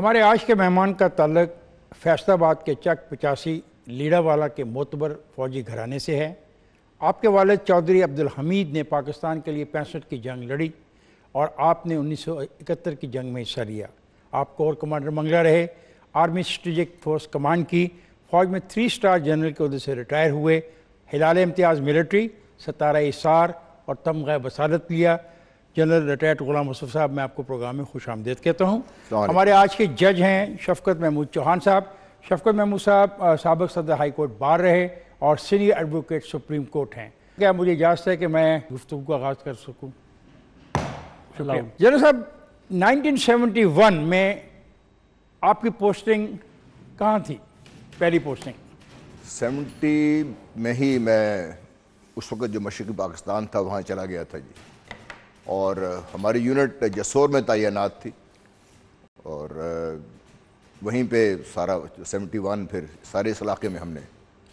हमारे आज के मेहमान का तल्लक फैसलाबाद के चक पचासी लीड़ावाला के मोतबर फौजी घराने से है आपके वालद चौधरी अब्दुल हमीद ने पाकिस्तान के लिए पैंसठ की जंग लड़ी और आपने 1971 की जंग में हिस्सा लिया आप कोर कमांडर मंगला रहे आर्मी स्ट्रेटिक फोर्स कमांड की फौज में थ्री स्टार जनरल के अहदे से रिटायर हुए हिलाल इम्तियाज़ मिलिट्री सतारा इसार और तमगा बसारत लिया जनरल रिटायर्ड गुलाम मसूफ साहब मैं आपको प्रोग्राम में खुश आमदेद कहता हूँ हमारे आज के जज हैं शफकत महमूद चौहान साहब शफकत महमूद साहब सबक सदर हाई कोर्ट बार रहे और सीनियर एडवोकेट सुप्रीम कोर्ट हैं क्या मुझे इजाज़त है कि मैं गुफ्तु का आगाज़ कर सकूँ जनरल साहब 1971 में आपकी पोस्टिंग कहाँ थी पहली पोस्टिंग 70 में ही मैं उस वक्त जो मशरक़ी पाकिस्तान था वहाँ चला गया था जी और हमारी यूनिट जसोर में तैनात थी और वहीं पे सारा सेवेंटी वन फिर सारे इस इलाके में हमने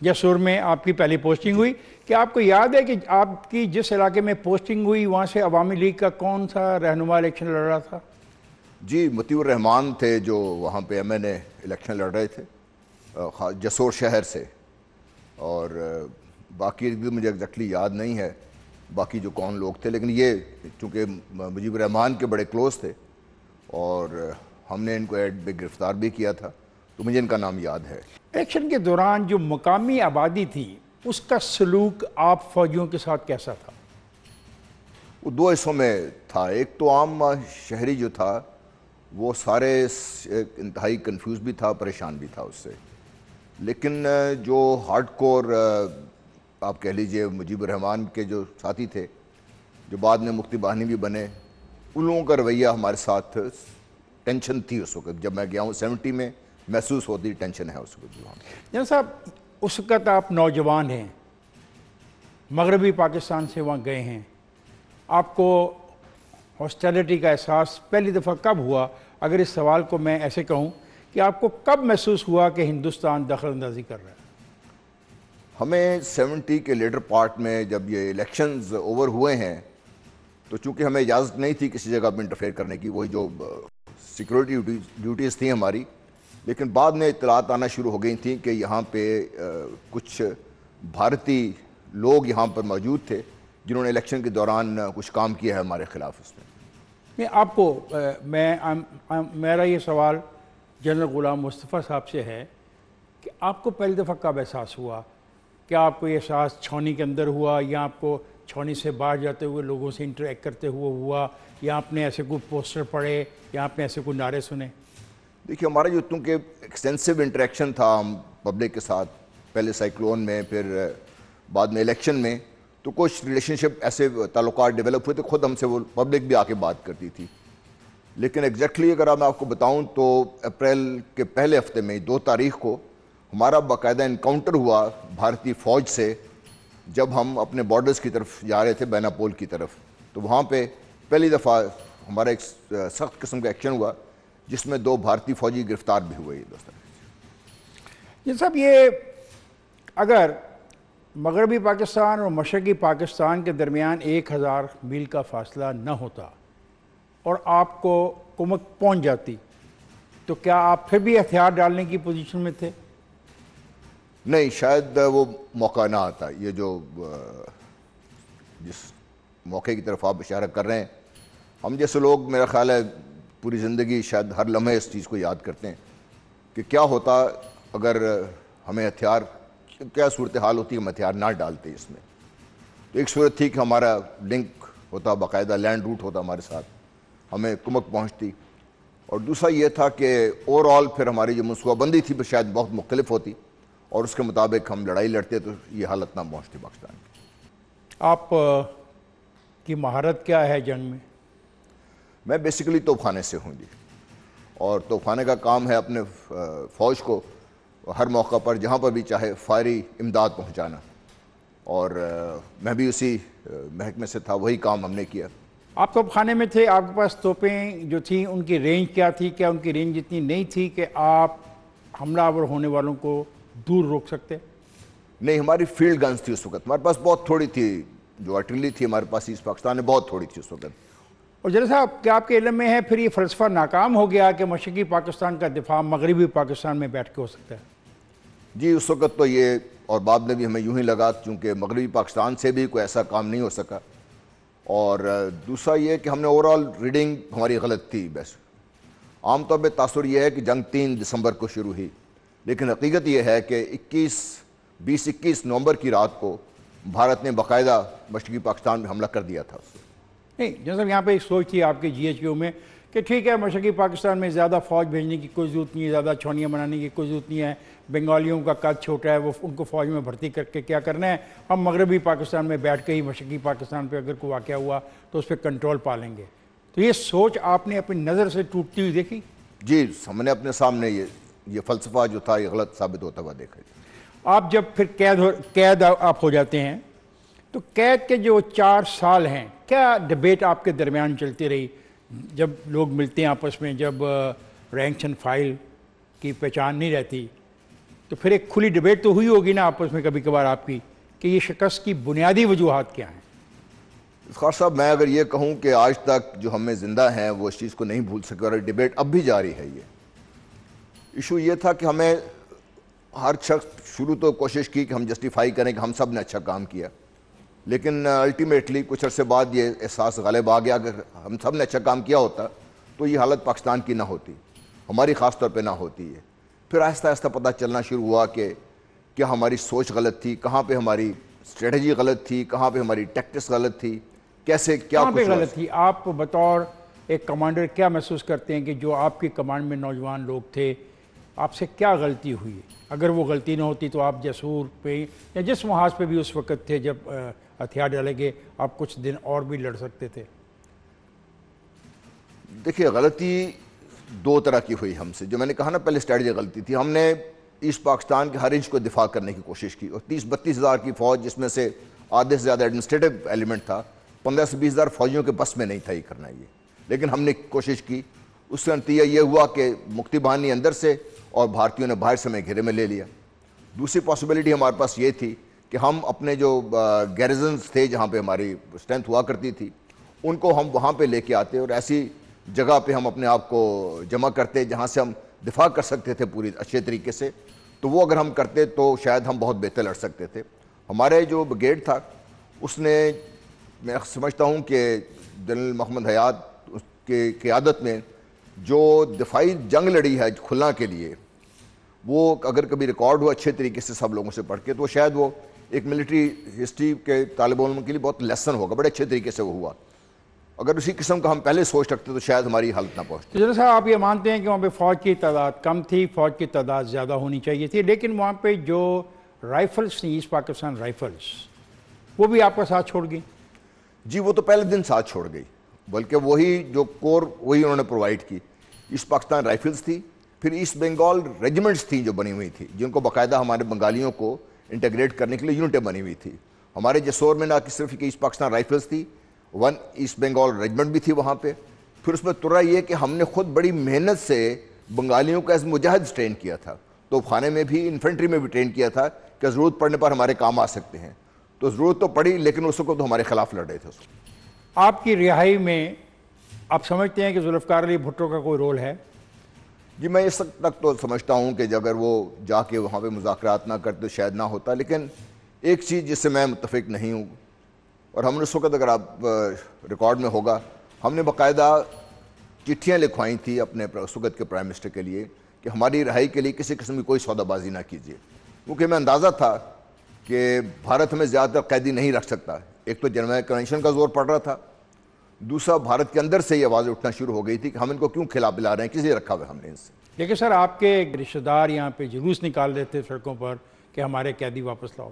जसोर में आपकी पहली पोस्टिंग हुई क्या आपको याद है कि आपकी जिस इलाके में पोस्टिंग हुई वहाँ से अवामी लीग का कौन सा रहनुमा इलेक्शन लड़ रहा था जी मतीवर रहमान थे जो वहाँ पे एम एन ए इलेक्शन लड़ रहे थे जसोर शहर से और बाकी मुझे एग्जैक्टली याद नहीं है बाकी जो कौन लोग थे लेकिन ये चूँकि मुजीब रहमान के बड़े क्लोज थे और हमने इनको एड में गिरफ़्तार भी किया था तो मुझे इनका नाम याद है इलेक्शन के दौरान जो मकामी आबादी थी उसका सलूक आप फौजियों के साथ कैसा था वो दो हिस्सों में था एक तो आम शहरी जो था वो सारे इंतहाई कन्फ्यूज़ भी था परेशान भी था उससे लेकिन जो हार्डकोर आप कह लीजिए मुजीब रहमान के जो साथी थे जो बाद में मुक्ति बहानी भी बने उन लोगों का रवैया हमारे साथ टेंशन थी उस वक्त जब मैं गया हूँ सेवेंटी में महसूस होती टेंशन है उस वक्त जन साहब उस वक्त आप नौजवान हैं मगरबी पाकिस्तान से वहाँ गए हैं आपको हॉस्टैलिटी का एहसास पहली दफ़ा कब हुआ अगर इस सवाल को मैं ऐसे कहूँ कि आपको कब महसूस हुआ कि हिंदुस्तान दखल अंदाजी कर रहा है हमें 70 के लेटर पार्ट में जब ये इलेक्शंस ओवर हुए हैं तो चूंकि हमें इजाज़त नहीं थी किसी जगह पर इंटरफेयर करने की वही जो सिक्योरिटी ड्यूटीज़ थी हमारी लेकिन बाद में इतलात आना शुरू हो गई थी कि यहाँ पे कुछ भारतीय लोग यहाँ पर मौजूद थे जिन्होंने इलेक्शन के दौरान कुछ काम किया है हमारे ख़िलाफ़ उसमें नहीं आपको मैं मेरा ये सवाल जनरल ग़ुलाम मुस्तफ़ा साहब से है कि आपको पहली दफ़ा कब एहसास हुआ क्या आपको ये एहसास छौनी के अंदर हुआ या आपको छौनी से बाहर जाते हुए लोगों से इंटरेक्ट करते हुए हुआ या आपने ऐसे कोई पोस्टर पढ़े या आपने ऐसे कोई नारे सुने देखिए हमारा जो चूँकि एक्सटेंसिव इंटरेक्शन था हम पब्लिक के साथ पहले साइक्लोन में फिर बाद में इलेक्शन में तो कुछ रिलेशनशिप ऐसे ताल्लुक डेवलप हुए थे तो खुद हमसे वो पब्लिक भी आके बात करती थी लेकिन एग्जैक्टली exactly अगर मैं आपको बताऊं तो अप्रैल के पहले हफ्ते में दो तारीख को हमारा बाकायदा इनकाउंटर हुआ भारतीय फ़ौज से जब हम अपने बॉर्डर्स की तरफ जा रहे थे बैनापोल की तरफ तो वहाँ पे पहली दफ़ा हमारा एक सख्त किस्म का एक्शन हुआ जिसमें दो भारतीय फौजी गिरफ्तार भी हुए दोस्तों ये सब ये अगर मगरबी पाकिस्तान और मशरक़ी पाकिस्तान के दरमियान एक हज़ार मील का फासला न होता और आपको कुमक पहुँच जाती तो क्या आप फिर भी हथियार डालने की पोजीशन में थे नहीं शायद वो मौका ना आता ये जो जिस मौके की तरफ आप इशारा कर रहे हैं हम जैसे लोग मेरा ख्याल है पूरी ज़िंदगी शायद हर लम्हे इस चीज़ को याद करते हैं कि क्या होता अगर हमें हथियार क्या सूरत हाल होती है हम हथियार ना डालते इसमें तो एक सूरत थी कि हमारा लिंक होता बाकायदा लैंड रूट होता हमारे साथ हमें कुमक पहुँचती और दूसरा ये था कि ओवरऑल फिर हमारी जो मनसूबाबंदी थी शायद बहुत मुख्तलिफ होती और उसके मुताबिक हम लड़ाई लड़ते तो ये हालत ना पहुँचती पाकिस्तान की आप की महारत क्या है जंग में मैं बेसिकली तोफ़ाने से हूँ जी और तोफ़ाने का काम है अपने फ़ौज को हर मौका पर जहाँ पर भी चाहे फायरी इमदाद पहुँचाना और मैं भी उसी महकमे से था वही काम हमने किया आप तोपखाने में थे आपके पास तोपें जो थी उनकी रेंज क्या थी क्या उनकी रेंज इतनी नहीं थी कि आप हमलावर होने वालों को दूर रोक सकते नहीं हमारी फील्ड गन्स थी उस वक्त हमारे पास बहुत थोड़ी थी जो अटली थी हमारे पास ईस्ट पाकिस्तान में बहुत थोड़ी थी उस वक्त और जरा साहब क्या आपके इलम में है फिर ये फलसफा नाकाम हो गया कि मशरकी पाकिस्तान का दिफा मगरबी पाकिस्तान में बैठ के हो सकता है जी उस वक्त तो ये और बाद में भी हमें यूं ही लगा क्योंकि मगरबी पाकिस्तान से भी कोई ऐसा काम नहीं हो सका और दूसरा ये कि हमने ओवरऑल रीडिंग हमारी गलत थी बस आमतौर पर तासर यह है कि जंग तीन दिसंबर को शुरू हुई लेकिन हकीकत यह है कि 21 बीस इक्कीस नवंबर की रात को भारत ने बाकायदा मशरकी पाकिस्तान में हमला कर दिया था नहीं जनाब यहाँ पे एक सोच थी आपके जी एच में कि ठीक है मशरकी पाकिस्तान में ज़्यादा फ़ौज भेजने की कोई ज़रूरत नहीं है ज़्यादा छौनियाँ बनाने की कोई ज़रूरत नहीं है बंगालियों का कद छोटा है वो उनको फ़ौज में भर्ती करके क्या करना है हम मगरबी पाकिस्तान में बैठ के ही मशरकी पाकिस्तान पर अगर कोई वाक़ हुआ तो उस पर कंट्रोल पा लेंगे तो ये सोच आपने अपनी नज़र से टूटती हुई देखी जी हमने अपने सामने ये ये फलसफा जो था ये गलत साबित होता हुआ देखा आप जब फिर कैद हो कैद आप हो जाते हैं तो कैद के जो चार साल हैं क्या डिबेट आपके दरमियान चलती रही जब लोग मिलते हैं आपस में जब रैंक्शन फाइल की पहचान नहीं रहती तो फिर एक खुली डिबेट तो हुई होगी ना आपस में कभी कभार आपकी कि ये शिकस्त की बुनियादी वजूहत क्या हैं खास साहब मैं अगर ये कहूँ कि आज तक जो हमें ज़िंदा हैं वो इस चीज़ को नहीं भूल सके और डिबेट अब भी जारी है ये इशू ये था कि हमें हर शख्स शुरू तो कोशिश की कि हम जस्टिफाई करें कि हम सब ने अच्छा काम किया लेकिन अल्टीमेटली कुछ अरसे बाद ये एहसास गलब आ गया अगर हम सब ने अच्छा काम किया होता तो ये हालत पाकिस्तान की ना होती हमारी ख़ास तौर पर ना होती है फिर आहिस्ता आहिस्ता पता चलना शुरू हुआ कि क्या हमारी सोच गलत थी कहाँ पर हमारी स्ट्रेटजी गलत थी कहाँ पर हमारी टैक्टिस गलत थी कैसे क्या कुछ गलत थी आप बतौर एक कमांडर क्या महसूस करते हैं कि जो आपके कमांड में नौजवान लोग थे आपसे क्या गलती हुई अगर वो गलती ना होती तो आप जसूर पे या जिस महाज पे भी उस वक़्त थे जब हथियार डाले गए आप कुछ दिन और भी लड़ सकते थे देखिए गलती दो तरह की हुई हमसे जो मैंने कहा ना पहले स्ट्रेटजी गलती थी हमने ईस्ट पाकिस्तान के हर इंच को दिफा करने की कोशिश की और तीस बत्तीस हज़ार की फ़ौज जिसमें से आधे से ज़्यादा एडमिनिस्ट्रेटिव एलिमेंट था पंद्रह से बीस हज़ार फौजियों के बस में नहीं था ये करना ये लेकिन हमने कोशिश की उसका नतीजा ये हुआ कि मुक्ति बहानी अंदर से और भारतीयों ने बाहर से हमें घेरे में ले लिया दूसरी पॉसिबिलिटी हमारे पास ये थी कि हम अपने जो गैरिजन्स थे जहाँ पे हमारी स्ट्रेंथ हुआ करती थी उनको हम वहाँ पे लेके आते और ऐसी जगह पे हम अपने आप को जमा करते जहाँ से हम दिफा कर सकते थे पूरी अच्छे तरीके से तो वो अगर हम करते तो शायद हम बहुत बेहतर लड़ सकते थे हमारे जो ब्रिगेड था उसने मैं समझता हूँ कि जनरल मोहम्मद हयात उसके क़्यादत में जो दिफाई जंग लड़ी है खुलना के लिए वो अगर कभी रिकॉर्ड हो अच्छे तरीके से सब लोगों से पढ़ के तो शायद वो एक मिलिट्री हिस्ट्री के तालब के लिए बहुत लेसन होगा बड़े अच्छे तरीके से वो हुआ अगर उसी किस्म का हम पहले सोच रखते तो शायद हमारी हालत ना पहुँचती तो जरा साहब आप ये मानते हैं कि वहाँ पर फ़ौज की तादाद कम थी फ़ौज की तादाद ज़्यादा होनी चाहिए थी लेकिन वहाँ पर जो राइफ़ल्स थी ईस्ट पाकिस्तान राइफ़ल्स वो भी आपका साथ छोड़ गई जी वो तो पहले दिन साथ छोड़ गई बल्कि वही जो कोर वही उन्होंने प्रोवाइड की ईस्ट पाकिस्तान राइफ़ल्स थी फिर ईस्ट बंगाल रेजिमेंट्स थी जो बनी हुई थी जिनको बाकायदा हमारे बंगालियों को इंटेग्रेट करने के लिए यूनिटें बनी हुई थी हमारे जसोर में ना कि सिर्फ ईस्ट पाकिस्तान राइफल्स थी वन ईस्ट बंगाल रेजिमेंट भी थी वहाँ पर फिर उसमें तुरा ये कि हमने खुद बड़ी मेहनत से बंगालियों का एज मुजाहिद ट्रेन किया था तो खाने में भी इन्फेंट्री में भी ट्रेन किया था कि ज़रूरत पड़ने पर हमारे काम आ सकते हैं तो ज़रूरत तो पड़ी लेकिन उस वक्त तो हमारे खिलाफ लड़ रहे थे उसको आपकी रिहाई में आप समझते हैं कि जुल्फकार अली भुट्टो का कोई रोल है जी मैं इस तक तो समझता हूँ कि अगर वो जाके वहाँ पे मुजाकरात ना करते तो शायद ना होता लेकिन एक चीज़ जिससे मैं मुतफिक नहीं हूँ और हमने उस वक्त अगर आप रिकॉर्ड में होगा हमने बाकायदा चिट्ठियाँ लिखवाई थी अपने उस वक्त के प्राइम मिनिस्टर के लिए कि हमारी रहाई के लिए किसी किस्म की कोई सौदाबाजी ना कीजिए क्योंकि हमें अंदाज़ा था कि भारत में ज़्यादातर कैदी नहीं रख सकता एक तो जनरल कन्वेंशन का जोर पड़ रहा था दूसरा भारत के अंदर से ये आवाज़ उठना शुरू हो गई थी कि हम इनको क्यों खिला पिला रहे हैं किसे रखा हुआ हमने इनसे देखिए सर आपके रिश्तेदार यहाँ पे जुलूस निकाल रहे थे सड़कों पर कि हमारे कैदी वापस लाओ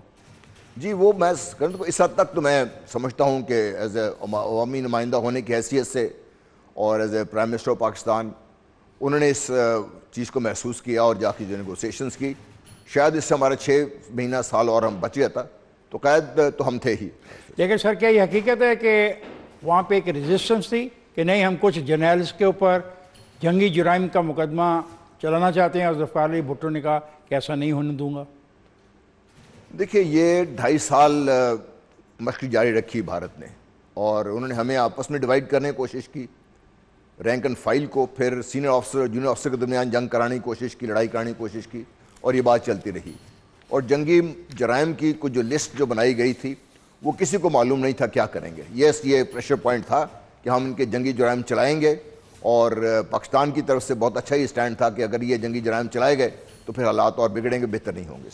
जी वो मैं तो इस हद तक तो मैं समझता हूँ कि एज एवामी नुमाइंदा होने की हैसियत से और as a prime minister of Pakistan उन्होंने इस चीज़ को महसूस किया और जाके जो नगोसिएशन की शायद इससे हमारा छः महीना साल और हम बच गया था तो कैद तो हम थे ही लेकिन सर क्या ये हकीकत है कि वहाँ पे एक रेजिस्टेंस थी कि नहीं हम कुछ जर्नलिस्ट के ऊपर जंगी जुराइम का मुकदमा चलाना चाहते हैं और जफ्फार अली भुट्टो ने कहा कि ऐसा नहीं होने दूंगा देखिए ये ढाई साल मशक्ल जारी रखी भारत ने और उन्होंने हमें आपस में डिवाइड करने की कोशिश की रैंक एंड फाइल को फिर सीनियर ऑफिसर जूनियर ऑफिसर के दरमियान जंग कराने की कोशिश की लड़ाई कराने की कोशिश की और ये बात चलती रही और जंगी जराइम की कुछ जो लिस्ट जो बनाई गई थी वो किसी को मालूम नहीं था क्या करेंगे यस ये प्रेशर पॉइंट था कि हम इनके जंगी जराइम चलाएंगे और पाकिस्तान की तरफ से बहुत अच्छा ही स्टैंड था कि अगर ये जंगी जराइम चलाए गए तो फिर हालात और बिगड़ेंगे बेहतर नहीं होंगे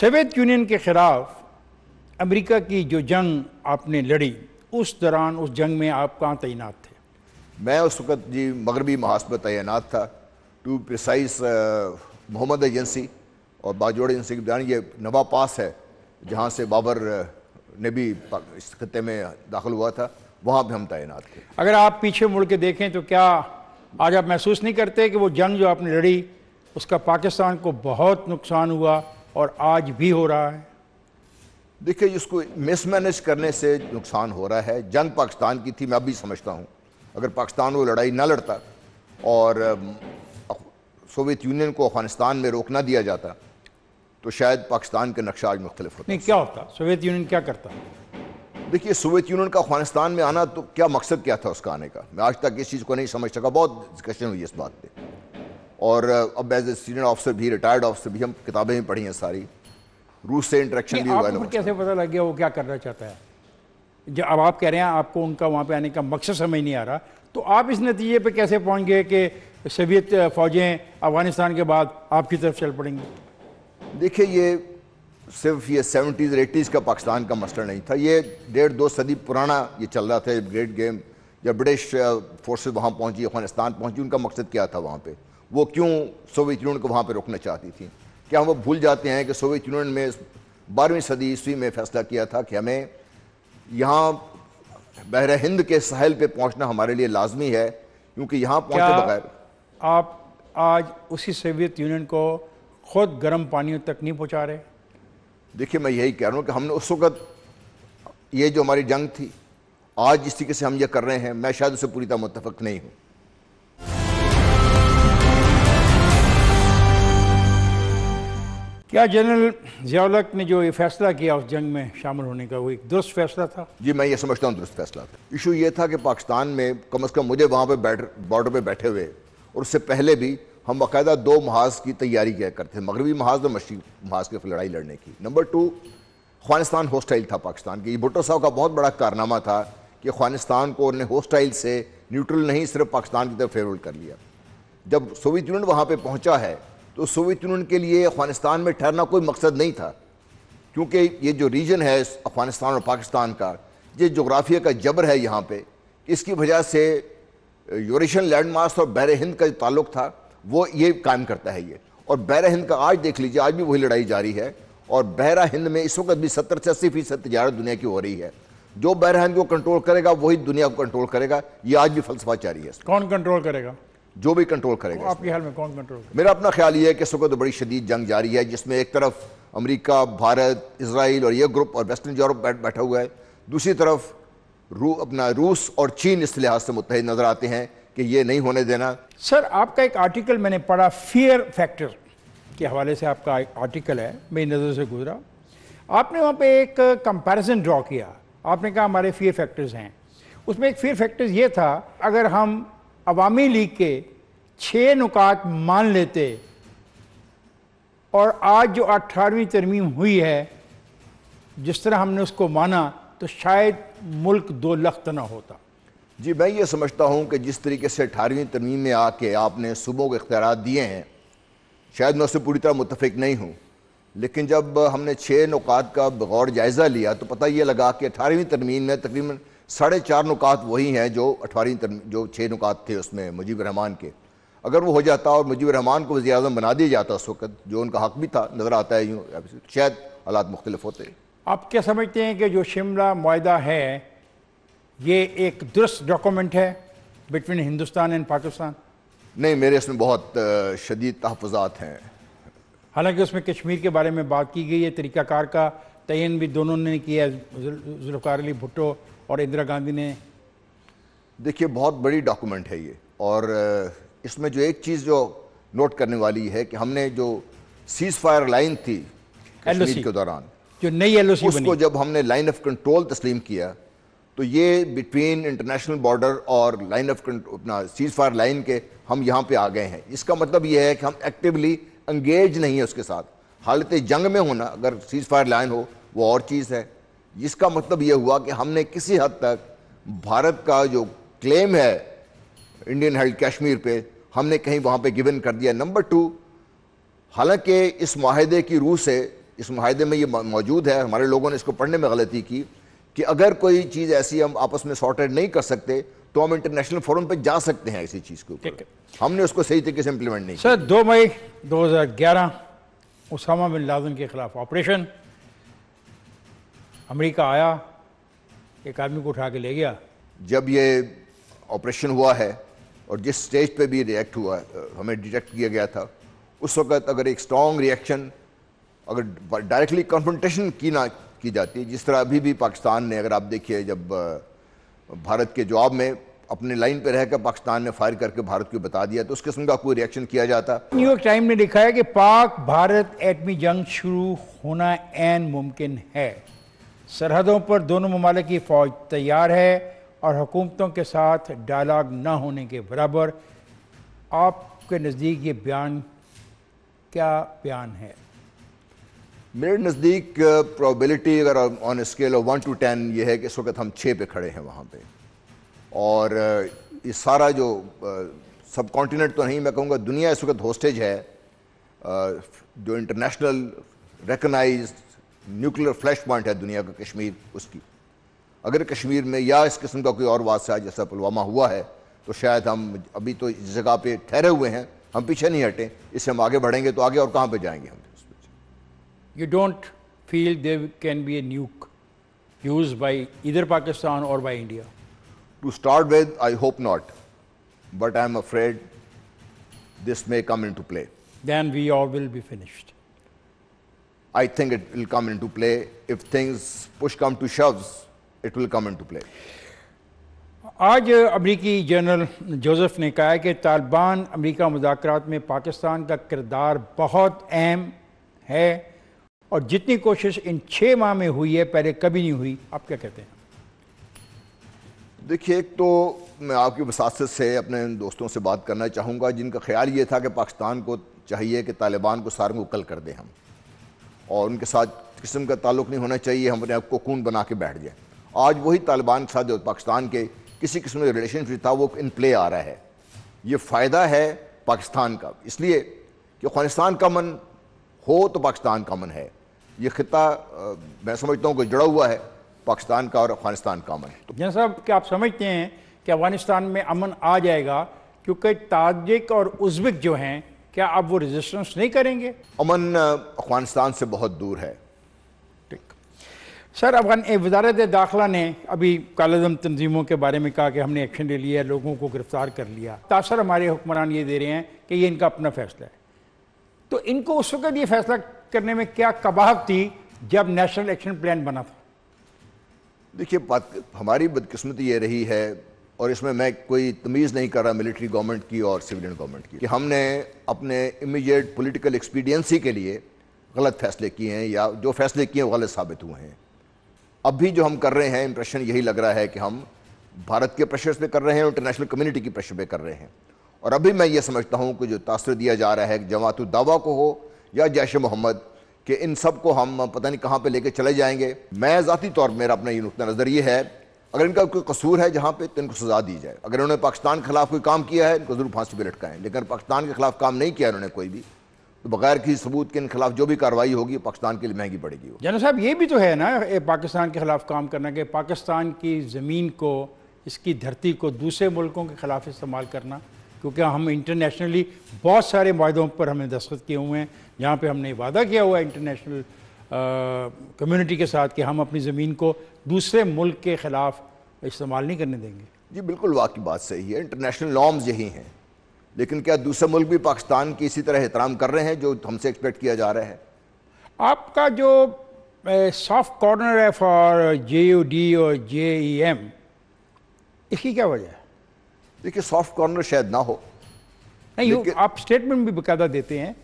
सोवियत यूनियन के ख़िलाफ़ अमेरिका की जो जंग आपने लड़ी उस दौरान उस जंग में आप कहाँ तैनात थे मैं उस वक्त जी मगरबी महाज पर तैनात था टू प्रिसाइस मोहम्मद एजेंसी और बाजोड़ एजेंसी के दौरान ये नवा पास है जहाँ से बाबर ने भी इस खत्े में दाखिल हुआ था वहाँ भी हम तैनात थे अगर आप पीछे मुड़ के देखें तो क्या आज आप महसूस नहीं करते कि वो जंग जो आपने लड़ी उसका पाकिस्तान को बहुत नुकसान हुआ और आज भी हो रहा है देखिए इसको मिसमैनेज करने से नुकसान हो रहा है जंग पाकिस्तान की थी मैं अभी समझता हूँ अगर पाकिस्तान वो लड़ाई ना लड़ता और सोवियत यूनियन को अफगानिस्तान में रोकना दिया जाता तो शायद पाकिस्तान के नक्शा आज मुख्तलिफ होते नहीं क्या होता सोवियत यूनियन क्या करता देखिए सोवियत यूनियन का अफगानिस्तान में आना तो क्या मकसद क्या था उसका आने का मैं आज तक इस चीज़ को नहीं समझ सका बहुत डिस्कशन हुई इस बात पर और अब एज ए सीनियर ऑफिसर भी रिटायर्ड ऑफिसर भी हम किताबें भी पढ़ी हैं सारी रूस से इंटरेक्शन भी हुआ है कैसे पता लग गया वो क्या करना चाहता है जब अब आप कह रहे हैं आपको उनका वहाँ पे आने का मकसद समझ नहीं आ रहा तो आप इस नतीजे पे कैसे पहुँच गए कि सोवियत फ़ौजें अफ़गानिस्तान के बाद आपकी तरफ चल पड़ेंगी देखिए ये सिर्फ ये सेवेंटीज़ और एटीज़ का पाकिस्तान का मसला नहीं था ये डेढ़ दो सदी पुराना ये चल रहा था ग्रेट गेम जब ब्रिटिश फोर्सेस वहाँ पहुँची अफगानिस्तान पहुँची उनका मकसद क्या था वहाँ पे वो क्यों सोवियत यूनियन को वहाँ पे रोकना चाहती थी क्या वो भूल जाते हैं कि सोवियत यूनियन में बारहवीं सदी ईस्वी में फैसला किया था कि हमें यहाँ बहर हिंद के साहल पर पहुँचना हमारे लिए लाजमी है क्योंकि यहाँ पहुँचे बगैर आप आज उसी सोवियत यूनियन को खुद गर्म पानियों तक नहीं पहुंचा रहे देखिए मैं यही कह रहा हूँ कि हमने उस वक़्त ये जो हमारी जंग थी आज जिस तरीके से हम ये कर रहे हैं मैं शायद उससे पूरी तरह मुतफक नहीं हूँ क्या जनरल जियालक ने जो ये फैसला किया उस जंग में शामिल होने का वो एक दुरुस्त फैसला था जी मैं ये समझता हूँ दुरुस्त फैसला था इशू ये था कि पाकिस्तान में कम अज़ कम मुझे वहाँ पर बैठ बॉर्डर पर बैठे हुए और उससे पहले भी हम बाकायदा दो महाज की तैयारी किया करते थे मगरबी महाज और मशी महाज के लड़ाई लड़ने की नंबर टू अफगानिस्तान होस्टाइल था पाकिस्तान की ये भुट्टो साहब का बहुत बड़ा कारनामा था कि अफगानिस्तान को उन्होंने होस्टाइल से न्यूट्रल नहीं सिर्फ पाकिस्तान की तरफ फेवरेट कर लिया जब सोवियत यूनियन वहाँ पर पहुँचा है तो सोवियत यूनियन के लिए अफगानिस्तान में ठहरना कोई मकसद नहीं था क्योंकि ये जो रीजन है अफगानिस्तान और पाकिस्तान का ये जोग्राफिया का जबर है यहाँ पर इसकी वजह से यूरेशन लैंड मार्क्स और बहर हिंद का जो ताल्लुक था वो ये कायम करता है ये और बहरा हिंद का आज देख लीजिए आज भी वही लड़ाई जारी है और बहरा हिंद में इस वक्त भी सत्तर से अस्सी फीसद तजारत दुनिया की हो रही है जो बहरा हिंद को कंट्रोल करेगा वही दुनिया को कंट्रोल करेगा ये आज भी फलसफा जारी है कौन कंट्रोल करेगा जो भी कंट्रोल करेगा तो आपके ख्याल में कौन कंट्रोल करेगा? मेरा अपना ख्याल ये है कि इस वक्त बड़ी शदीद जंग जारी है जिसमें एक तरफ अमरीका भारत इसराइल और ये ग्रुप और वेस्टर्न यूरोप बैठा हुआ है दूसरी तरफ रू अपना रूस और चीन इस लिहाज से मुतहद नज़र आते हैं कि ये नहीं होने देना सर आपका एक आर्टिकल मैंने पढ़ा फियर फैक्टर के हवाले से आपका एक आर्टिकल है मेरी नज़र से गुजरा आपने वहाँ पे एक कंपैरिजन ड्रॉ किया आपने कहा हमारे फियर फैक्टर्स हैं उसमें एक फियर फैक्टर्स ये था अगर हम अवामी लीग के छः नुकात मान लेते और आज जो अट्ठारहवीं तरमीम हुई है जिस तरह हमने उसको माना तो शायद मुल्क दो लख्त तो ना होता जी मैं ये समझता हूँ कि जिस तरीके से अठारहवीं तरमीम में आके आपने सूबों को इख्तियार दिए हैं शायद मैं उससे पूरी तरह मुतफिक नहीं हूँ लेकिन जब हमने छः नुकात का बौर जायज़ा लिया तो पता ये लगा कि अठारहवीं तरमीम में तकरीबन साढ़े चार नुकात वही हैं जो अठारहवीं जो छः नुकात थे उसमें मुजीब रहमान के अगर वो हो जाता और मुजीब रहमान को वजी अजम बना दिया जाता उस वक्त जो उनका हक भी था नज़र आता है यूँ शायद हालात मुख्तलिफ होते आप क्या समझते हैं कि जो शिमला माहा है ये एक दुरुस्त डॉक्यूमेंट है बिटवीन हिंदुस्तान एंड पाकिस्तान नहीं मेरे इसमें बहुत शदीद तहफात हैं हालांकि उसमें कश्मीर के बारे में बात की गई है तरीक़ाकार का तयन भी दोनों ने किया जुल्फ़ार अली भुट्टो और इंदिरा गांधी ने देखिए बहुत बड़ी डॉक्यूमेंट है ये और इसमें जो एक चीज़ जो नोट करने वाली है कि हमने जो सीज फायर लाइन थी कश्मीर के दौरान जो नई एल उसको जब हमने लाइन ऑफ कंट्रोल तस्लीम किया तो ये बिटवीन इंटरनेशनल बॉर्डर और लाइन ऑफ अपना सीज फायर लाइन के हम यहाँ पे आ गए हैं इसका मतलब ये है कि हम एक्टिवली एंगेज नहीं है उसके साथ हालत जंग में होना अगर सीज फायर लाइन हो वो और चीज़ है इसका मतलब ये हुआ कि हमने किसी हद तक भारत का जो क्लेम है इंडियन हेल्ड कश्मीर पे हमने कहीं वहाँ पे गिवन कर दिया नंबर टू हालांकि इस माहदे की रूह से इस माहदे में ये मौजूद है हमारे लोगों ने इसको पढ़ने में गलती की कि अगर कोई चीज़ ऐसी हम आपस में सॉर्टेड नहीं कर सकते तो हम इंटरनेशनल फोरम पर जा सकते हैं ऐसी चीज़ के ऊपर हमने उसको सही तरीके से इम्प्लीमेंट नहीं सर दो मई 2011 उसामा बिन लादन के खिलाफ ऑपरेशन अमेरिका आया एक आदमी को उठा के ले गया जब ये ऑपरेशन हुआ है और जिस स्टेज पे भी रिएक्ट हुआ हमें डिटेक्ट किया गया था उस वक्त अगर एक स्ट्रॉन्ग रिएक्शन अगर डायरेक्टली कॉन्फ्रंटेशन की ना की जाती है जिस तरह अभी भी पाकिस्तान ने अगर आप देखिए जब भारत के जवाब में अपने लाइन पर रहकर पाकिस्तान ने फायर करके भारत को बता दिया तो उस किस्म का कोई रिएक्शन किया जाता न्यूयॉर्क टाइम ने लिखा है कि पाक भारत एटमी जंग शुरू होना एन मुमकिन है सरहदों पर दोनों ममालिक की फ़ौज तैयार है और हुकूमतों के साथ डायलाग ना होने के बराबर आपके नज़दीक ये बयान क्या बयान है मेरे नज़दीक प्रोबेबिलिटी अगर on scale of one to ten ये है कि इस वक्त हम छः पे खड़े हैं वहाँ पे और ये सारा जो सब कॉन्टीनेंट तो नहीं मैं कहूँगा दुनिया इस वक्त होस्टेज है जो international recognize nuclear flash point है दुनिया का कश्मीर उसकी अगर कश्मीर में या इस किस्म का कोई और वादसा जैसा पुलवामा हुआ है तो शायद हम अभी तो इस जगह पे ठहरे हुए हैं हम पीछे नहीं हटें इससे हम आगे बढ़ेंगे तो आगे और कहाँ पे जाएंगे हम you do not feel there can be a nuke used by either Pakistan or by India? To start with, I hope not. But I am afraid this may come into play. Then we all will be finished. I think it will come into play. If things push come to shoves, it will come into play. आज अमरीकी general Joseph ने कहा है कि तालिबान अमरीका मुजाकर में पाकिस्तान का किरदार बहुत अहम है और जितनी कोशिश इन छः माह में हुई है पहले कभी नहीं हुई आप क्या कहते हैं देखिए एक तो मैं आपकी वसात से अपने दोस्तों से बात करना चाहूँगा जिनका ख्याल ये था कि पाकिस्तान को चाहिए कि तालिबान को सारंग उकल कर दें हम और उनके साथ किस्म का ताल्लुक नहीं होना चाहिए हम अपने आप को खून बना के बैठ जाए आज वही तालिबान के साथ जो पाकिस्तान के किसी किस्म का रिलेशनशिप था वो इन प्ले आ रहा है ये फ़ायदा है पाकिस्तान का इसलिए कि अफगानिस्तान का मन हो तो पाकिस्तान का मन है ये खिता मैं समझता हूँ कि जुड़ा हुआ है पाकिस्तान का और अफगानिस्तान का अमन तो जैसा साहब क्या आप समझते हैं कि अफगानिस्तान में अमन आ जाएगा क्योंकि ताजिक और उज्बिक जो हैं क्या आप वो रजिस्टेंस नहीं करेंगे अमन अफगानिस्तान से बहुत दूर है ठीक सर अफगान वजारत दाखिला ने अभी कालदम तनजीमों के बारे में कहा कि हमने एक्शन ले लिया लोगों को गिरफ्तार कर लिया तासर हमारे हुक्मरान ये दे रहे हैं कि ये इनका अपना फैसला है तो इनको उस वक्त ये फैसला करने में क्या कबाहक थी जब नेशनल एक्शन प्लान बना था देखिए बात हमारी बदकिस्मती ये रही है और इसमें मैं कोई तमीज़ नहीं कर रहा मिलिट्री गवर्नमेंट की और सिविलियन गवर्नमेंट की कि हमने अपने इमीडिएट पॉलिटिकल एक्सपीडियंसी के लिए गलत फैसले किए हैं या जो फैसले किए हैं गलत साबित हुए हैं अब भी जो हम कर रहे हैं इंप्रेशन यही लग रहा है कि हम भारत के प्रेशर पे कर रहे हैं इंटरनेशनल कम्युनिटी की प्रेशर पे कर रहे हैं और अभी मैं ये समझता हूँ कि जो तासर दिया जा रहा है जमात दावा को हो या जैश मोहम्मद कि इन सब को हम पता नहीं कहाँ पर लेके चले जाएँगे मैं ज़ाती तौर पर मेरा अपना ये नुकता नज़र ये है अगर इनका कोई कसूर है जहाँ पर तो इनको सज़ा दी जाए अगर उन्होंने पाकिस्तान के खिलाफ कोई काम किया है इनको ज़रूर फांसी पर लटकाएं लेकिन पाकिस्तान के खिलाफ काम नहीं किया उन्होंने कोई भी तो बगैर किसी सबूत के इन खिलाफ जो भी कार्रवाई होगी पाकिस्तान के लिए महंगी पड़ेगी जानो साहब ये भी तो है ना पाकिस्तान के खिलाफ काम करना कि पाकिस्तान की ज़मीन को इसकी धरती को दूसरे मुल्कों के खिलाफ इस्तेमाल करना क्योंकि हम इंटरनेशनली बहुत सारे वायदों पर हमने दस्तखत किए हुए हैं जहाँ पे हमने वादा किया हुआ है इंटरनेशनल कम्युनिटी के साथ कि हम अपनी ज़मीन को दूसरे मुल्क के ख़िलाफ़ इस्तेमाल नहीं करने देंगे जी बिल्कुल वाकई बात सही है इंटरनेशनल नॉर्म्स यही हैं लेकिन क्या दूसरे मुल्क भी पाकिस्तान की इसी तरह एहतराम कर रहे हैं जो हमसे एक्सपेक्ट किया जा रहा है आपका जो सॉफ्ट कॉर्नर है फॉर जे यू डी और जे ई एम इसकी क्या वजह है देखिए सॉफ्ट कॉर्नर शायद ना हो नहीं आप स्टेटमेंट भी बकायदा देते हैं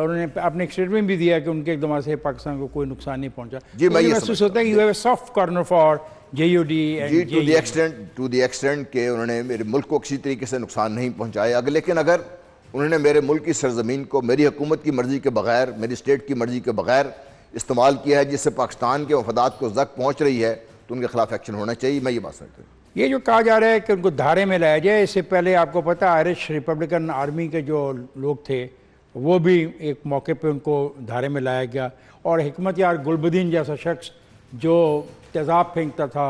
और उन्हें आपने एक स्टेटमेंट भी दिया कि उनके एकदम से पाकिस्तान को कोई नुकसान नहीं पहुंचा जी मैं तो महसूस होता है कि you have soft corner for JUD ji to the extent to the extent के उन्होंने मेरे मुल्क को किसी तरीके से नुकसान नहीं पहुंचाया अगर लेकिन अगर उन्होंने मेरे मुल्क की सरजमीन को मेरी हुकूमत की मर्ज़ी के बगैर मेरी स्टेट की मर्ज़ी के बगैर इस्तेमाल किया है जिससे पाकिस्तान के वफदात को जक पहुँच रही है तो उनके खिलाफ एक्शन होना चाहिए मैं ये बात समझता हूँ ये जो कहा जा रहा है कि उनको धारे में लाया जाए इससे पहले आपको पता आयरिश रिपब्लिकन आर्मी के जो लोग थे वो भी एक मौके पे उनको धारे में लाया गया और हमत यार गुलबुद्दीन जैसा शख्स जो तेज़ाब फेंकता था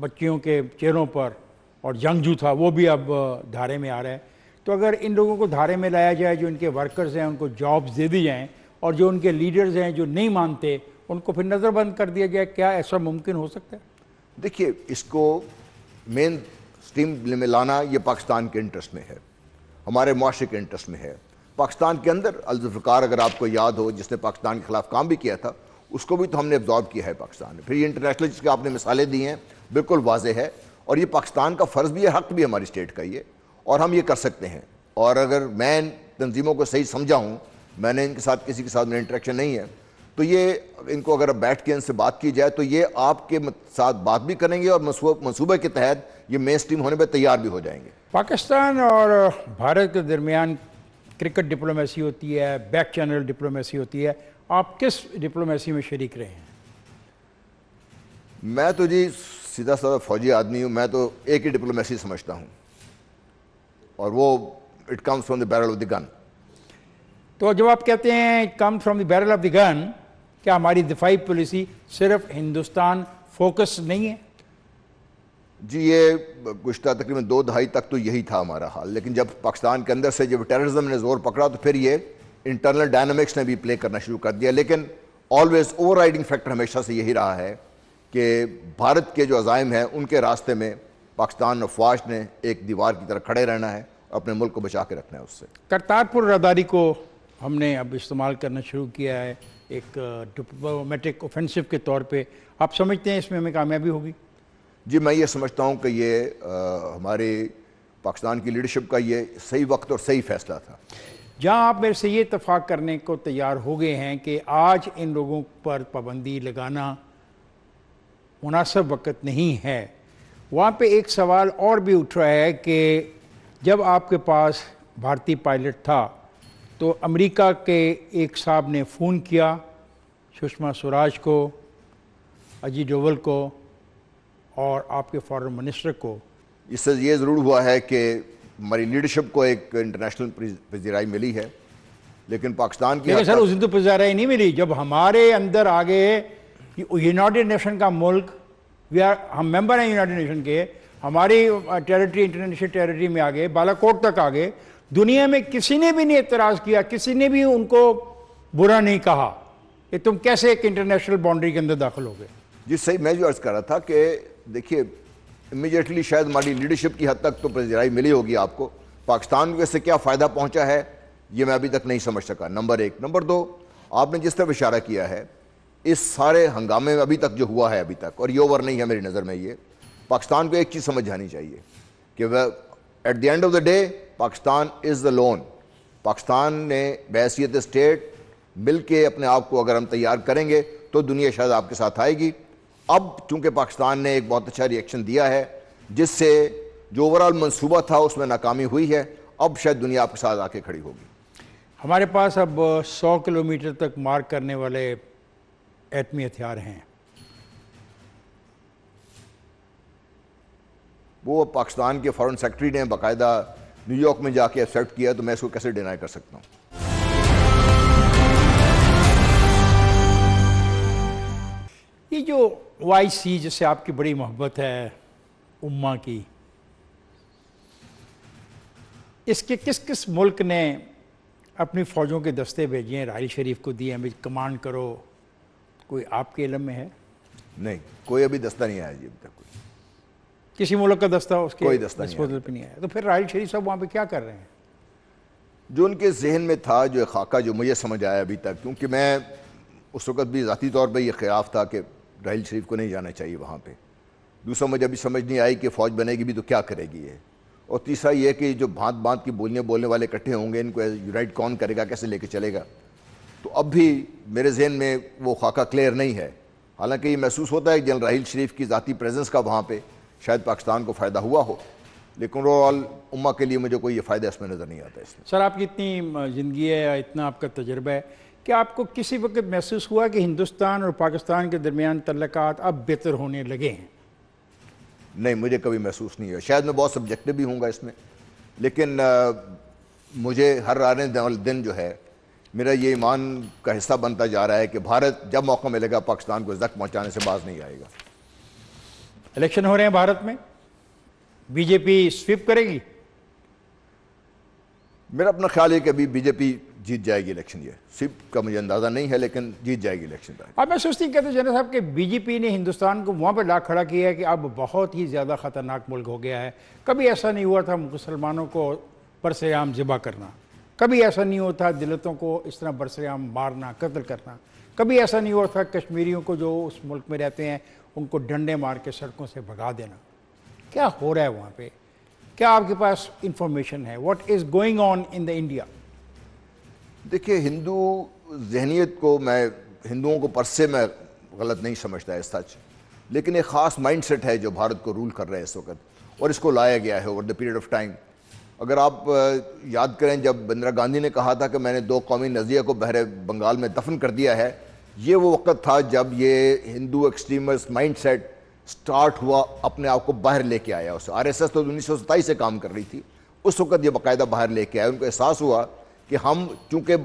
बच्चियों के चेहरों पर और जंगजू था वो भी अब धारे में आ रहा है तो अगर इन लोगों को धारे में लाया जाए जो इनके वर्कर्स हैं उनको जॉब्स दे दी जाएँ और जो उनके लीडर्स हैं जो नहीं मानते उनको फिर नज़रबंद कर दिया गया क्या ऐसा मुमकिन हो सकता है देखिए इसको मेन स्टीम में लाना ये पाकिस्तान के इंटरेस्ट में है हमारे माशरे के इंटरेस्ट में है पाकिस्तान के अंदर अलजुल्फ़ार अगर आपको याद हो जिसने पाकिस्तान के खिलाफ काम भी किया था उसको भी तो हमने एब्जॉर्ब किया है पाकिस्तान ने फिर ये इंटरनेशनल जिसके आपने मिसालें दी हैं बिल्कुल वाज है और ये पाकिस्तान का फ़र्ज़ भी है हक भी हमारी स्टेट का ये और हम ये कर सकते हैं और अगर मैं तंजीमों को सही समझा हूँ मैंने इनके साथ किसी के साथ मेरा इंटरेक्शन नहीं है तो ये इनको अगर बैठ के इनसे बात की जाए तो ये आपके साथ बात भी करेंगे और मनसूबे के तहत ये मेन स्ट्रीम होने पर तैयार भी हो जाएंगे पाकिस्तान और भारत के दरमियान क्रिकेट डिप्लोमेसी होती है बैक चैनल डिप्लोमेसी होती है आप किस डिप्लोमेसी में शरीक रहे हैं मैं तो जी सीधा साधा फौजी आदमी हूँ मैं तो एक ही डिप्लोमेसी समझता हूँ और वो it comes from the barrel of the gun तो जब आप कहते हैं come from the barrel of the gun क्या हमारी दिफाई पॉलिसी सिर्फ हिंदुस्तान फोकस नहीं है जी ये गुश्ता तकरीबन दो दहाई तक तो यही था हमारा हाल लेकिन जब पाकिस्तान के अंदर से जब टेररिज्म ने जोर पकड़ा तो फिर ये इंटरनल डायनामिक्स ने भी प्ले करना शुरू कर दिया लेकिन ऑलवेज ओवर फैक्टर हमेशा से यही रहा है कि भारत के जो अजायम हैं उनके रास्ते में पाकिस्तान अफवाज ने एक दीवार की तरह खड़े रहना है अपने मुल्क को बचा के रखना है उससे करतारपुर रदारी को हमने अब इस्तेमाल करना शुरू किया है एक डिप्लोमेटिक ऑफेंसिव के तौर पे आप समझते हैं इसमें हमें कामयाबी होगी जी मैं ये समझता हूँ कि ये आ, हमारे पाकिस्तान की लीडरशिप का ये सही वक्त और सही फैसला था जहाँ आप मेरे से ये इतफाक़ करने को तैयार हो गए हैं कि आज इन लोगों पर पाबंदी लगाना मुनासब वक्त नहीं है वहाँ पे एक सवाल और भी उठ रहा है कि जब आपके पास भारतीय पायलट था तो अमेरिका के एक साहब ने फ़ोन किया सुषमा स्वराज को अजीत डोवल को और आपके फॉरेन मिनिस्टर को इससे ये ज़रूर हुआ है कि हमारी लीडरशिप को एक इंटरनेशनल पजीराई मिली है लेकिन पाकिस्तान की सर उस दिन तो पजीराई नहीं मिली जब हमारे अंदर आगे यूनाइटेड नेशन का मुल्क वी आर हम मेंबर हैं यूनाइटेड नेशन के हमारी टेरिटरी इंटरनेशनल टेरिटरी में आ गए बालाकोट तक आ गए दुनिया में किसी ने भी नहीं एतराज़ किया किसी ने भी उनको बुरा नहीं कहा कि तुम कैसे एक इंटरनेशनल बाउंड्री के अंदर दाखिल हो गए जी सही मैं जो अर्ज़ कर रहा था कि देखिए इमिजिएटली शायद हमारी लीडरशिप की हद तक तो प्रेजराई मिली होगी आपको पाकिस्तान को इससे क्या फ़ायदा पहुँचा है ये मैं अभी तक नहीं समझ सका नंबर एक नंबर दो आपने जिस तरह इशारा किया है इस सारे हंगामे में अभी तक जो हुआ है अभी तक और ये ओवर नहीं है मेरी नज़र में ये पाकिस्तान को एक चीज़ समझ जानी चाहिए कि वह at the end of the day Pakistan is the lone Pakistan ने बहसीत स्टेट मिल के अपने आप को अगर हम तैयार करेंगे तो दुनिया शायद आपके साथ आएगी अब चूँकि पाकिस्तान ने एक बहुत अच्छा रिएक्शन दिया है जिससे जो ओवरऑल मनसूबा था उसमें नाकामी हुई है अब शायद दुनिया आपके साथ आके खड़ी होगी हमारे पास अब 100 किलोमीटर तक मार्क करने वाले एटमी हथियार हैं वो पाकिस्तान के फॉरेन सेक्रेटरी ने बाकायदा न्यूयॉर्क में जाके एक्सेप्ट किया तो मैं इसको कैसे डिनाई कर सकता हूँ ये जो वाई सी जिससे आपकी बड़ी मोहब्बत है उम्मा की इसके किस किस मुल्क ने अपनी फ़ौजों के दस्ते भेजे हैं राहल शरीफ को दिए हमें कमांड करो कोई आपके इलम में है नहीं कोई अभी दस्ता नहीं आया जी अभी तक किसी मुल्क का दस्ता उसके कोई दस्ता नहीं, नहीं, नहीं आया तो फिर राहल शरीफ साहब वहाँ पे क्या कर रहे हैं जो उनके जहन में था जो खाका जो मुझे समझ आया अभी तक क्योंकि मैं उस वक्त भी ज़ाती तौर पर यह खिलाफ था कि राहल शरीफ को नहीं जाना चाहिए वहाँ पर दूसरा मुझे अभी समझ नहीं आई कि फ़ौज बनेगी भी तो क्या करेगी ये और तीसरा ये कि जो भांत भांत की बोलियाँ बोलने वाले इकट्ठे होंगे इनको यूनाइट कौन करेगा कैसे लेके चलेगा तो अब भी मेरे जहन में वो खाका क्लियर नहीं है हालांकि ये महसूस होता है जनरल राहिल शरीफ की ज़ाती प्रेजेंस का वहाँ पर शायद पाकिस्तान को फ़ायदा हुआ हो लेकिन ओवरऑल उम्मा के लिए मुझे कोई ये फ़ायदा इसमें नज़र नहीं आता इसमें सर आपकी इतनी ज़िंदगी है या इतना आपका तजर्बा है कि आपको किसी वक्त महसूस हुआ कि हिंदुस्तान और पाकिस्तान के दरमियान तल्लक अब बेहतर होने लगे हैं नहीं मुझे कभी महसूस नहीं हुआ शायद मैं बहुत सब्जेक्टिव भी हूँगा इसमें लेकिन आ, मुझे हर आने दिन जो है मेरा ये ईमान का हिस्सा बनता जा रहा है कि भारत जब मौका मिलेगा पाकिस्तान को जख्म पहुँचाने से बाज नहीं आएगा इलेक्शन हो रहे हैं भारत में बीजेपी स्वीप करेगी मेरा अपना ख्याल है कि अभी बीजेपी जीत जाएगी इलेक्शन ये स्वीप का मुझे अंदाजा नहीं है लेकिन जीत जाएगी इलेक्शन अब मैं सोचती कहते जनरल साहब कि बीजेपी ने हिंदुस्तान को वहाँ पर ला खड़ा किया है कि अब बहुत ही ज़्यादा ख़तरनाक मुल्क हो गया है कभी ऐसा नहीं हुआ था मुसलमानों को बरसआम ज़िबा करना कभी ऐसा नहीं होता दिलतों को इस तरह बरसआम मारना कत्ल करना कभी ऐसा नहीं हुआ था कश्मीरियों को जो उस मुल्क में रहते हैं उनको डंडे मार के सड़कों से भगा देना क्या हो रहा है वहाँ पे क्या आपके पास इंफॉर्मेशन है what is going on in the India देखिए हिंदू जहनीत को मैं हिंदुओं को पर से मैं गलत नहीं समझता है सच लेकिन एक ख़ास माइंड सेट है जो भारत को रूल कर रहा है इस वक्त और इसको लाया गया है over the period of time अगर आप याद करें जब इंदिरा गांधी ने कहा था कि मैंने दो कौमी नज़रिया को बहरे बंगाल में दफन कर दिया है ये वो वक्त था जब ये हिंदू एक्सट्रीमिस्ट माइंडसेट स्टार्ट हुआ अपने आप को बाहर लेके आया उसे आर एस एस तो उन्नीस सौ से काम कर रही थी उस वक्त ये बाकायदा बाहर लेके आया उनको एहसास हुआ कि हम चूँकि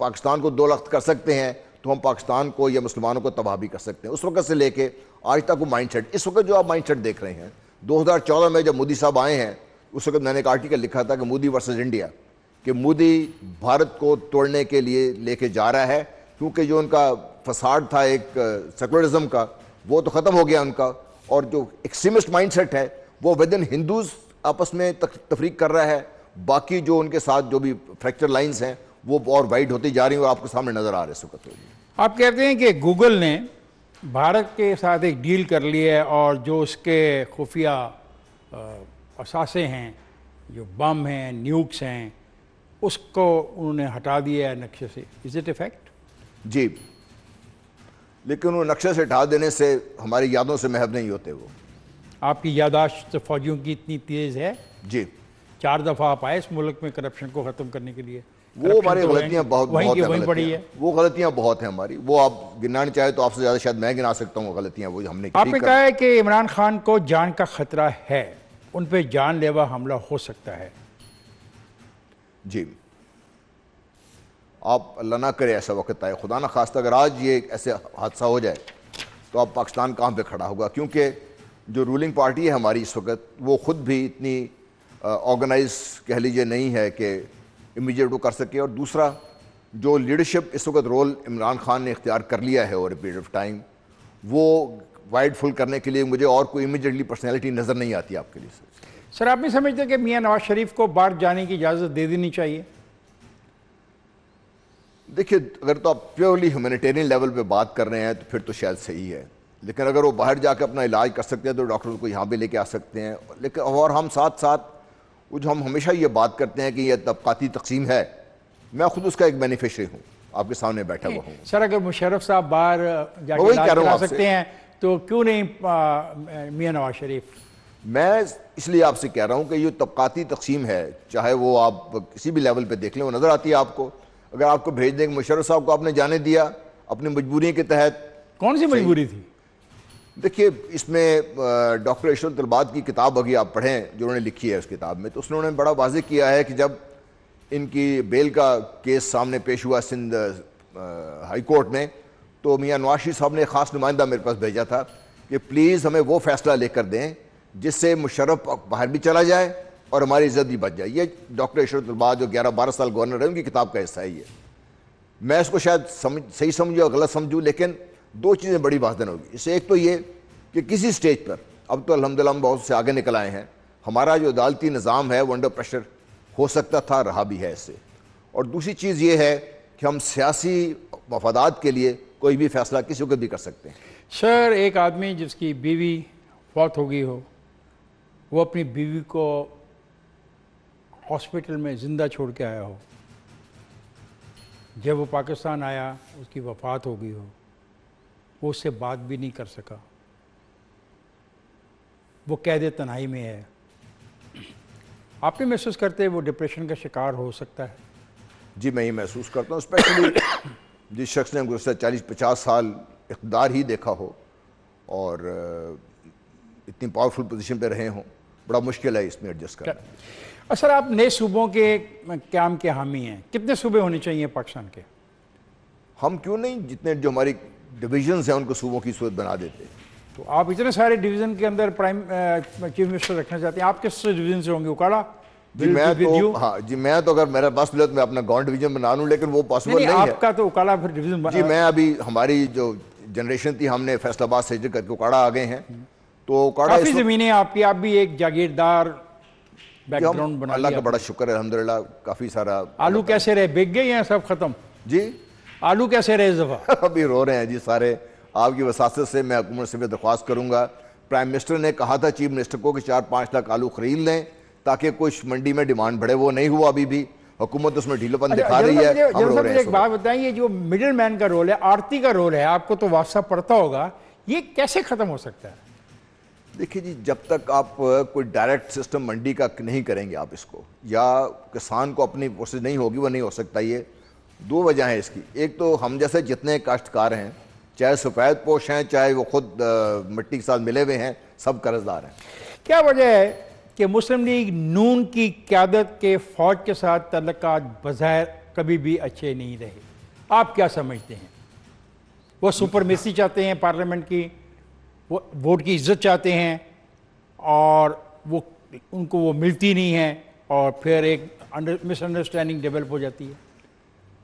पाकिस्तान को दो लख्त कर सकते हैं तो हम पाकिस्तान को या मुसलमानों को तबाह भी कर सकते हैं उस वक्त से लेके आज तक वो माइंड इस वक्त जो आप माइंड देख रहे हैं 2014 में जब मोदी साहब आए हैं उस वक्त मैंने एक आर्टिकल लिखा था कि मोदी वर्सेज इंडिया कि मोदी भारत को तोड़ने के लिए लेके जा रहा है क्योंकि जो उनका फसाड था एक सेकुलरिज्म का वो तो ख़त्म हो गया उनका और जो एक्सट्रीमिस्ट माइंडसेट है वो विद इन हिंदूज आपस में तफरीक कर रहा है बाकी जो उनके साथ जो भी फ्रैक्चर लाइंस हैं वो और वाइड होती जा रही हैं और आपके सामने नज़र आ रहे इस वक्त आप कहते हैं कि गूगल ने भारत के साथ एक डील कर ली है और जो उसके खुफिया असासे हैं जो बम हैं न्यूक्स हैं उसको उन्होंने हटा दिया है नक्शे से इज़ इट इफ़ेक्ट जी लेकिन वो नक्शे से ढा देने से हमारी यादों से महब नहीं होते वो आपकी यादाश्त फौजियों की इतनी तेज़ है जी चार दफ़ा आप आए इस मुल्क में करप्शन को ख़त्म करने के लिए वो हमारी तो गलतियां बहुत बहुत है वहीं पड़ी है वो गलतियां बहुत हैं हमारी वो आप गिनानी चाहे तो आपसे ज़्यादा शायद मैं गिना सकता हूँ गलतियां वो हमने आपने कहा है कि इमरान खान को जान का ख़तरा है उन पर जानलेवा हमला हो सकता है जी आप अल्लाह ना करे ऐसा वक्त आए खुदा ना खास अगर आज ये ऐसे हादसा हो जाए तो आप पाकिस्तान कहाँ पे खड़ा होगा क्योंकि जो रूलिंग पार्टी है हमारी इस वक्त वो ख़ुद भी इतनी ऑर्गेनाइज कह लीजिए नहीं है कि इमीजिएट वो कर सके और दूसरा जो लीडरशिप इस वक्त रोल इमरान खान ने इख्तियार कर लिया है ओवर पीरियड ऑफ टाइम वो वाइड फुल करने के लिए मुझे और कोई इमीजिएटली पर्सनैलिटी नज़र नहीं आती आपके लिए सर आप नहीं समझते कि मियाँ नवाज शरीफ को बाहर जाने की इजाज़त दे देनी चाहिए देखिए अगर तो आप प्योरली ह्यूमैनिटेरियन लेवल पे बात कर रहे हैं तो फिर तो शायद सही है लेकिन अगर वो बाहर जाकर अपना इलाज कर सकते हैं तो डॉक्टर को यहाँ भी लेके आ सकते हैं लेकिन और हम साथ साथ वो जो हम हमेशा ये बात करते हैं कि यह तबकाती तकसीम है मैं खुद उसका एक बेनिफिशरी हूँ आपके सामने बैठा हुआ हूँ सर अगर मुशरफ साहब बाहर जाकर आ सकते हैं तो क्यों नहीं मियाँ नवाज शरीफ मैं इसलिए आपसे कह रहा हूँ कि ये तबकाती तकसीम है चाहे वो आप किसी भी लेवल पर देख लें वो नज़र आती है आपको अगर आपको भेज देंगे मुशर्रफ साहब को आपने जाने दिया अपनी मजबूरी के तहत कौन सी मजबूरी थी देखिए इसमें डॉक्टर यशवंत तलबाद की किताब अभी आप पढ़ें जो उन्होंने लिखी है उस किताब में तो उसने उन्होंने बड़ा वाजे किया है कि जब इनकी बेल का केस सामने पेश हुआ सिंध हाई कोर्ट में तो मियाँ नवाशी साहब ने ख़ास नुमाइंदा मेरे पास भेजा था कि प्लीज़ हमें वो फ़ैसला लेकर दें जिससे मुशरफ बाहर भी चला जाए और हमारी इज्जत भी बच जाए ये डॉक्टर अलबाद जो ग्यारह बारह साल गवर्नर रहे उनकी किताब का हिस्सा है ये मैं इसको शायद समझ सही समझूँ और गलत समझूँ लेकिन दो चीज़ें बड़ी वाजन होगी इससे एक तो ये कि किसी स्टेज पर अब तो अलहमदिल्ला हम बहुत से आगे निकल आए हैं हमारा जो अदालती निज़ाम है वो अंडर प्रेशर हो सकता था रहा भी है इससे और दूसरी चीज़ ये है कि हम सियासी मफादात के लिए कोई भी फैसला किसी को भी कर सकते हैं सर एक आदमी जिसकी बीवी फौत हो गई हो वो अपनी बीवी को हॉस्पिटल में ज़िंदा छोड़ के आया हो जब वो पाकिस्तान आया उसकी वफात हो गई हो वो उससे बात भी नहीं कर सका वो कैद तनाई में है आप भी महसूस करते हैं वो डिप्रेशन का शिकार हो सकता है जी मैं ये महसूस करता हूँ स्पेशली जिस शख्स ने गुजर चालीस पचास साल इकदार ही देखा हो और इतनी पावरफुल पोजीशन पे रहे हों बड़ा मुश्किल है इसमें एडजस्ट करना सर आप नए सूबों के काम के हामी हैं कितने सूबे होने चाहिए पाकिस्तान के हम क्यों नहीं जितने जो हमारी डिवीजन हैं उनको सूबों की सूरत बना देते तो आप इतने सारे डिवीजन के अंदर प्राइम चीफ मिनिस्टर रखना चाहते हैं आप किस डिवीजन से होंगे उकाड़ा जी मैं तो हाँ जी मैं तो अगर मेरा बस मिले तो मैं अपना गांव डिवीजन बना लूँ लेकिन वो पॉसिबल नहीं, नहीं, नहीं आपका तो उकाला फिर डिवीजन बना जी मैं अभी हमारी जो जनरेशन थी हमने फैसलाबाद से हिजर करके उकाड़ा आ गए हैं तो उकाड़ा काफ़ी ज़मीनें आपकी आप भी एक जागीरदार बैकग्राउंड बना अल्लाह का बड़ा शुक्र है अलहमदिल्ला काफ़ी सारा आलू कैसे रहे बिक गए हैं सब ख़त्म जी आलू कैसे रहे जफा अभी रो रहे हैं जी सारे आपकी वसात से मैं हुकूमत से भी दरख्वास्त करूंगा प्राइम मिनिस्टर ने कहा था चीफ मिनिस्टर को कि चार पाँच लाख आलू खरीद लें ताकि कुछ मंडी में डिमांड बढ़े वो नहीं हुआ अभी भी हुकूमत उसमें ढीलोपन अच्छा, दिखा रही है एक बात बताएं जो मिडिल मैन का रोल है आरती का रोल है आपको तो वास्ता पड़ता होगा ये कैसे ख़त्म हो सकता है देखिए जी जब तक आप कोई डायरेक्ट सिस्टम मंडी का नहीं करेंगे आप इसको या किसान को अपनी कोशिश नहीं होगी वो नहीं हो सकता ये दो वजह हैं इसकी एक तो हम जैसे जितने काश्तकार हैं चाहे सफ़ेद पोश हैं चाहे वो खुद मिट्टी के साथ मिले हुए हैं सब कर्जदार हैं क्या वजह है कि मुस्लिम लीग नून की क्यादत के फौज के साथ तल्लक बज़ाहिर कभी भी अच्छे नहीं रहे आप क्या समझते हैं वो सुपरमेसी चाहते हैं पार्लियामेंट की वोट की इज्जत चाहते हैं और वो उनको वो मिलती नहीं है और फिर एक मिसअंडरस्टैंडिंग डेवलप हो जाती है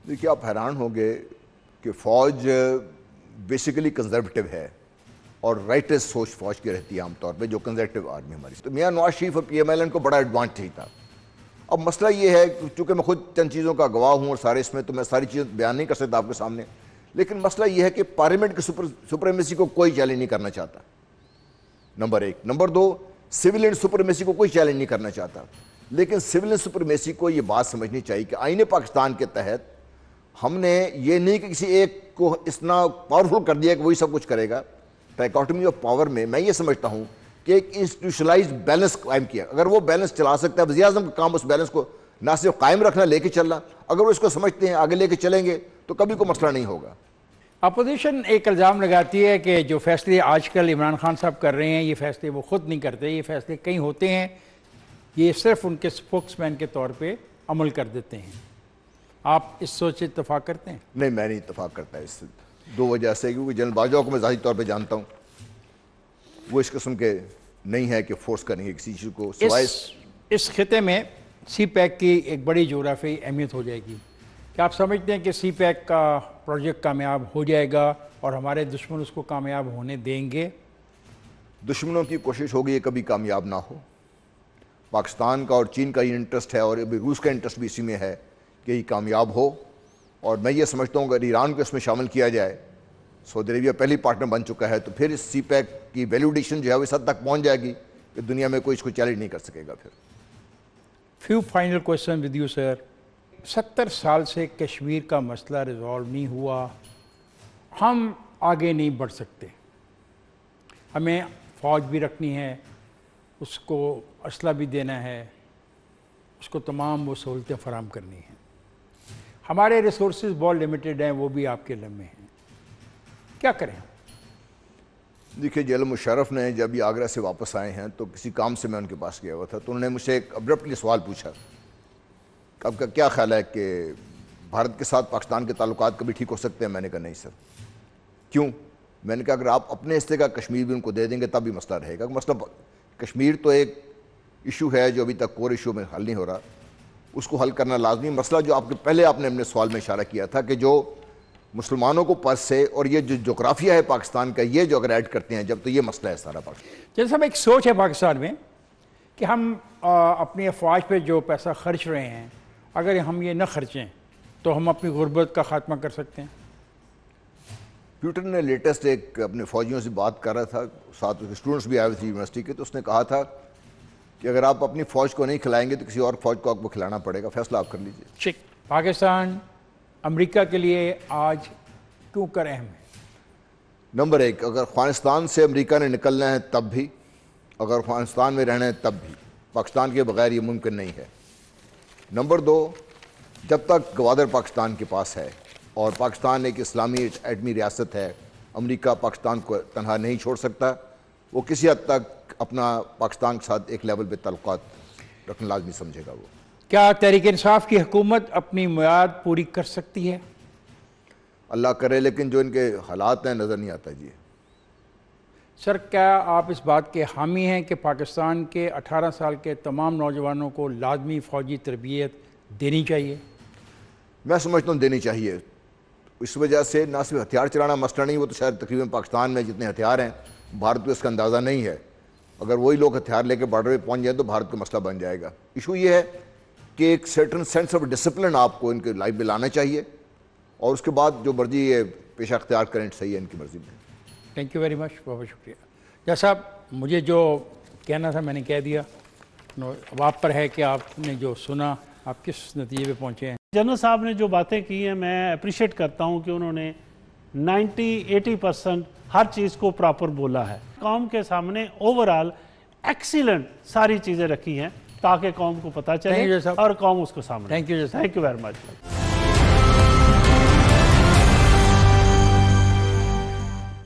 देखिए आप हैरान होंगे कि फ़ौज बेसिकली कंजर्वेटिव है और राइटेस्ट सोच फौज की रहती है आमतौर पे जो कंजर्वेटिव आर्मी हमारी तो मियाँ नवाज शरीफ और पी एन को बड़ा एडवांटेज था अब मसला ये है चूँकि मैं खुद चंद चीज़ों का गवाह हूँ और सारे इसमें तो मैं सारी चीज़ें बयान नहीं कर सकता आपके सामने लेकिन मसला यह है कि पार्लियामेंट की सुप्रीमेसी सुप्रेमेसी को कोई चैलेंज नहीं करना चाहता नंबर एक नंबर दो सिविल एंड सुप्रेमेसी को कोई चैलेंज नहीं करना चाहता लेकिन सिविल एंड सुप्रेमेसी को यह बात समझनी चाहिए कि आइन पाकिस्तान के तहत हमने ये नहीं कि किसी एक को इतना पावरफुल कर दिया कि वही सब कुछ करेगा ट्रैकॉटमी ऑफ पावर में मैं ये समझता हूँ कि एक इंस्टीट्यूशनलाइज बैलेंस कायम किया अगर वो बैलेंस चला सकता है वजी अजम का काम उस बैलेंस को ना सिर्फ कायम रखना लेके चलना अगर वो इसको समझते हैं आगे लेके चलेंगे तो कभी कोई मसला नहीं होगा अपोजिशन एक इल्ज़ाम लगाती है कि जो फैसले आजकल इमरान खान साहब कर रहे हैं ये फैसले वो खुद नहीं करते ये फैसले कहीं होते हैं ये सिर्फ उनके स्पोक्समैन के तौर पर अमल कर देते हैं आप इस सोच इतफाक़ करते हैं नहीं मैं नहीं इतफाक़ करता इससे दो वजह से क्योंकि जनरल बाजवा को मैं ज़ाहिर तौर पर जानता हूँ वो इस किस्म के नहीं है कि फोर्स करेंगे किसी चीज़ को इस, इस खत्े में सी पैक की एक बड़ी जोग्राफी अहमियत हो जाएगी क्या आप समझते हैं कि सी पैक का प्रोजेक्ट कामयाब हो जाएगा और हमारे दुश्मन उसको कामयाब होने देंगे दुश्मनों की कोशिश होगी ये कभी कामयाब ना हो पाकिस्तान का और चीन का ये इंटरेस्ट है और अभी रूस का इंटरेस्ट भी इसी में है कि ये कामयाब हो और मैं ये समझता हूँ अगर ईरान को इसमें शामिल किया जाए सऊदी अरेबिया पहली पार्टनर बन चुका है तो फिर इस सी पैक की वैल्यूडेशन जो है वो इस हद तक पहुँच जाएगी कि दुनिया में कोई इसको चैलेंज नहीं कर सकेगा फिर few final question with you sir सत्तर साल से कश्मीर का मसला रिजॉल्व नहीं हुआ हम आगे नहीं बढ़ सकते हमें फ़ौज भी रखनी है उसको असला भी देना है उसको तमाम वो सहूलतें फराम करनी हैं हमारे रिसोर्स बहुत लिमिटेड हैं वो भी आपके लम्बे हैं क्या करें देखिए जैल मुशरफ ने जब ये आगरा से वापस आए हैं तो किसी काम से मैं उनके पास गया हुआ था तो उन्होंने मुझसे एक अब्रप्टली सवाल पूछा आपका क्या ख्याल है कि भारत के साथ पाकिस्तान के ताल्लुक कभी ठीक हो सकते हैं मैंने कहा नहीं सर क्यों मैंने कहा अगर आप अपने हिस्से का कश्मीर भी उनको दे देंगे तब भी मसला रहेगा मसला कश्मीर तो एक इशू है जो अभी तक कोर इशू में हल नहीं हो रहा उसको हल करना लाजमी मसला जो आपके पहले आपने अपने सवाल में इशारा किया था कि जो मुसलमानों को पर्स से और ये जो जोग्राफिया है पाकिस्तान का ये जो अगर ऐड करते हैं जब तो ये मसला है सारा पाकिस्तान जैसे हम एक सोच है पाकिस्तान में कि हम आ, अपनी अफवाज पर जो पैसा खर्च रहे हैं अगर हम ये न खर्चें तो हम अपनी गुर्बत का खात्मा कर सकते हैं प्यूटन ने लेटेस्ट एक अपने फौजियों से बात कर रहा था साथ उसके स्टूडेंट्स भी आए हुए थे यूनिवर्सिटी के तो उसने कहा था कि अगर आप अपनी फ़ौज को नहीं खिलाएंगे तो किसी और फौज को आपको खिलाना पड़ेगा फैसला आप कर लीजिए ठीक पाकिस्तान अमेरिका के लिए आज क्यों कर अहम है नंबर एक अगर अफगानिस्तान से अमरीका ने निकलना है तब भी अगर अफगानिस्तान में रहना है तब भी पाकिस्तान के बगैर ये मुमकिन नहीं है नंबर दो जब तक गवादर पाकिस्तान के पास है और पाकिस्तान एक इस्लामी एडमी रियासत है अमेरिका पाकिस्तान को तनहा नहीं छोड़ सकता वो किसी हद तक अपना पाकिस्तान के साथ एक लेवल पर तल्क रखना लाजमी समझेगा वो क्या तहरीक इंसाफ की हुकूमत अपनी मैद पूरी कर सकती है अल्लाह करे लेकिन जो इनके हालात हैं नज़र नहीं आता जी सर क्या आप इस बात के हामी हैं कि पाकिस्तान के 18 साल के तमाम नौजवानों को लाजमी फ़ौजी तरबियत देनी चाहिए मैं समझता हूँ देनी चाहिए इस वजह से ना सिर्फ हथियार चलाना मसला नहीं वो तो शायद तकरीबन पाकिस्तान में जितने हथियार हैं भारत को इसका अंदाज़ा नहीं है अगर वही लोग हथियार लेकर बॉर्डर पर पहुँच जाए तो भारत का मसला बन जाएगा इशू ये है कि एक सर्टन सेंस ऑफ डिसिप्लिन आपको इनके लाइफ में लाना चाहिए और उसके बाद जो मर्जी ये पेशा अख्तियार करें सही है इनकी मर्ज़ी में थैंक यू वेरी मच बहुत शुक्रिया जय साहब मुझे जो कहना था मैंने कह दिया अब आप पर है कि आपने जो सुना आप किस नतीजे पे पहुंचे हैं जनरल साहब ने जो बातें की हैं मैं अप्रिशिएट करता हूं कि उन्होंने 90 एटी परसेंट हर चीज़ को प्रॉपर बोला है कौम के सामने ओवरऑल एक्सीलेंट सारी चीज़ें रखी हैं ताकि कौम को पता चले और कौम उसको सामने thank you thank you very much